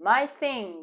my thing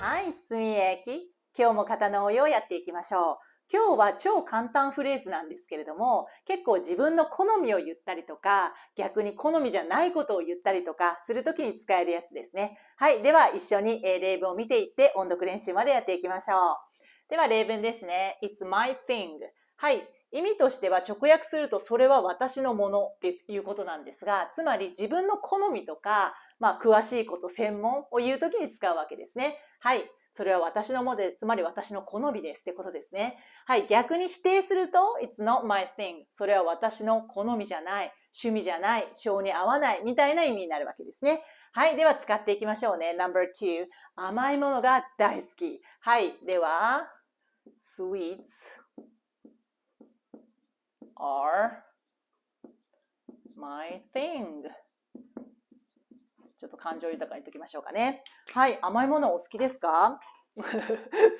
はいつみえき今日も型の応用をやっていきましょう今日は超簡単フレーズなんですけれども結構自分の好みを言ったりとか逆に好みじゃないことを言ったりとかするときに使えるやつですねはいでは一緒に例文を見ていって音読練習までやっていきましょうでは例文ですね It's my thing はい意味としては直訳するとそれは私のものっていうことなんですが、つまり自分の好みとか、まあ詳しいこと、専門を言うときに使うわけですね。はい。それは私のものです。つまり私の好みですってことですね。はい。逆に否定すると、it's not my thing. それは私の好みじゃない、趣味じゃない、性に合わないみたいな意味になるわけですね。はい。では使っていきましょうね。number two. 甘いものが大好き。はい。では、sweets. are my thing. ちょっと感情豊かにときましょうかね。はい、甘いものお好きですか 好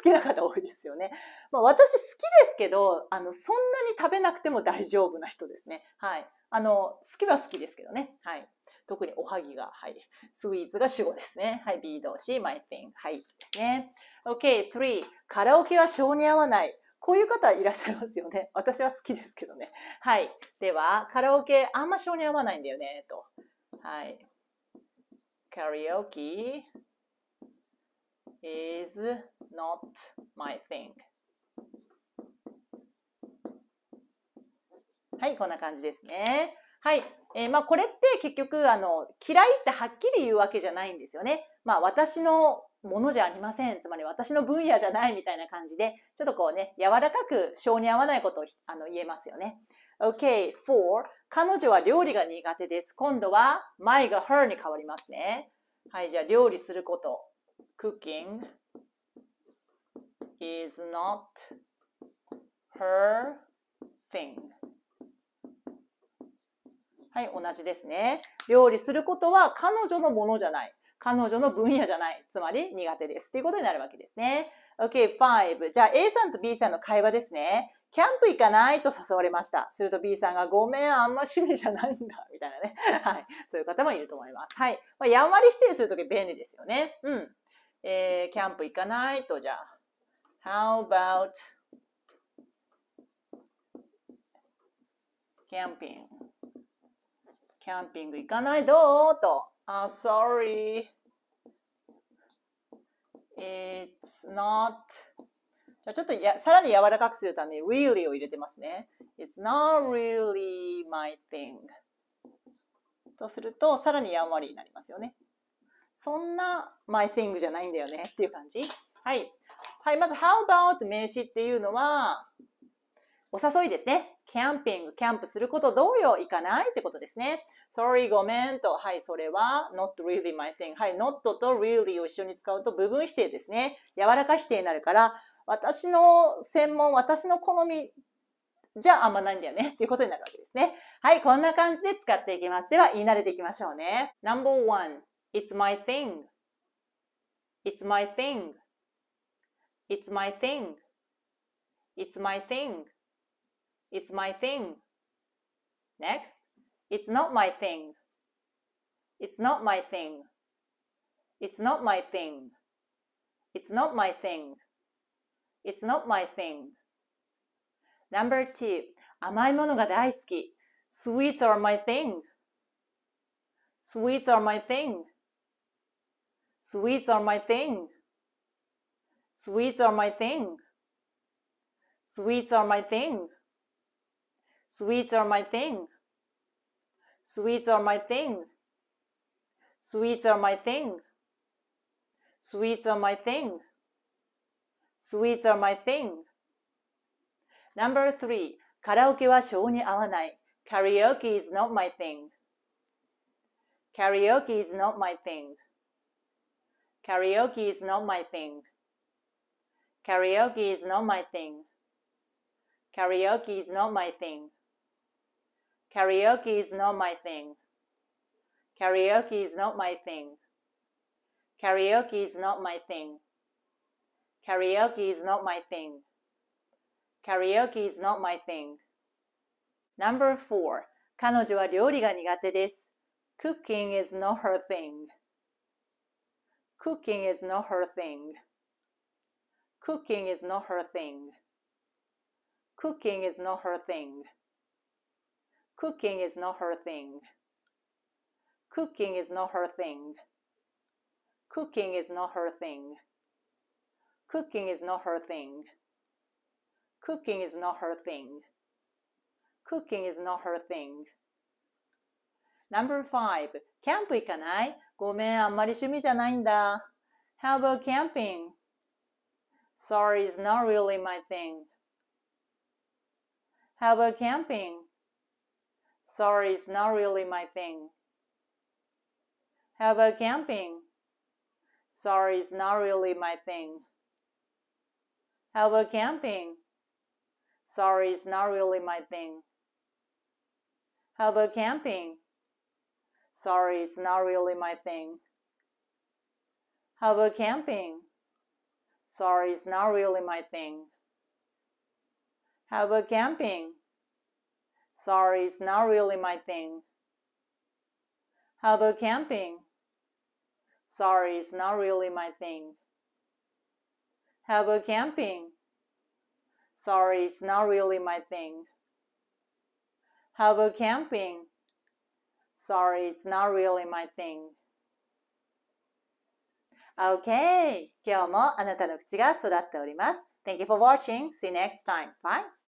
きな方多いですよね。まあ、私好きですけど、あの、そんなに食べなくても大丈夫な人ですね。はい。あの、好きは好きですけどね。はい。特におはぎが、はい。スイーツが主語ですね。はい。B 動詞、my thing。はい。ですね。OK、3。カラオケは性に合わない。こういう方いらっしゃいますよね。私は好きですけどね。はい。では、カラオケあんま性に合わないんだよね、と。はい。カラオケ is not my thing. はい、こんな感じですね。はい。えー、まあ、これって結局、あの、嫌いってはっきり言うわけじゃないんですよね。まあ、私のものじゃありません。つまり私の分野じゃないみたいな感じで、ちょっとこうね、柔らかく性に合わないことをあの言えますよね。Okay, for 彼女は料理が苦手です。今度は my が her に変わりますね。はい、じゃあ料理すること。cooking is not her thing. はい、同じですね。料理することは彼女のものじゃない。彼女の分野じゃない。つまり苦手です。っていうことになるわけですね。OK, five. じゃあ A さんと B さんの会話ですね。キャンプ行かないと誘われました。すると B さんが、ごめん、あんま趣味じゃないんだ。みたいなね。はい。そういう方もいると思います。はい。まあ、やんわり否定するとき便利ですよね。うん。えー、キャンプ行かないと、じゃあ。How about キャンピングキャンピング行かないどうと。uh, sorry, it's not じゃちょっとやさらに柔らかくするために really を入れてますね。It's not really my thing. とすると、さらにやんわりになりますよね。そんな my thing じゃないんだよねっていう感じ。はい。はい、まず how about 名詞っていうのは、お誘いですね。キャンピング、キャンプすることどうよ行かないってことですね。sorry, ごめんと。はい、それは not really my thing. はい、not と really を一緒に使うと部分否定ですね。柔らか否定になるから、私の専門、私の好みじゃああんまないんだよねっていうことになるわけですね。はい、こんな感じで使っていきます。では、言い慣れていきましょうね。number one, it's my thing. It's my thing. It's my thing. It's my thing. It's my thing. Next, it's not my thing. It's not my thing. It's not my thing. It's not my thing. It's not my thing. Number two, 甘いものが大好き。Sweets are my thing. Sweets are my thing. Sweets are my thing. Sweets are my thing. Sweets are my thing. Sweets are my thing. Sweets are my thing. Sweets are my thing. Sweets are my thing. Sweets are my thing. Number three, karaoke is not my thing. Karaoke is not my thing. Karaoke is not my thing. Karaoke is not my thing. Karaoke is not my thing. Karaoke is not my thing. Karaoke is not my thing. Karaoke is not my thing. Karaoke is not my thing. Karaoke is not my thing. Number four. 彼女は料理が苦手です。Cooking is not her thing. Cooking is not her thing. Cooking is not her thing. Cooking is not her thing. Cooking is not her thing. Cooking is not her thing. Cooking is not her thing. Cooking is not her thing. Cooking is not her thing. Cooking is not her thing. Number five, キャンプ行かないごめん、あんまり趣味じゃないんだ。How about camping? Sorry, it's not really my thing. How about camping? Sorry, it's not really my thing. How about camping? Sorry, it's not really my thing. How about camping? Sorry, it's not really my thing. How about camping? Sorry, it's not really my thing. How about camping? Sorry, it's not really my thing. How about camping? Sorry, it's not really my thing. How about camping? Sorry, it's not really my thing. How about camping? Sorry, it's not really my thing. How about camping? Sorry, it's not really my thing. Okay, 今日もあなたの口が育っております。Thank you for watching. See you next time. Bye.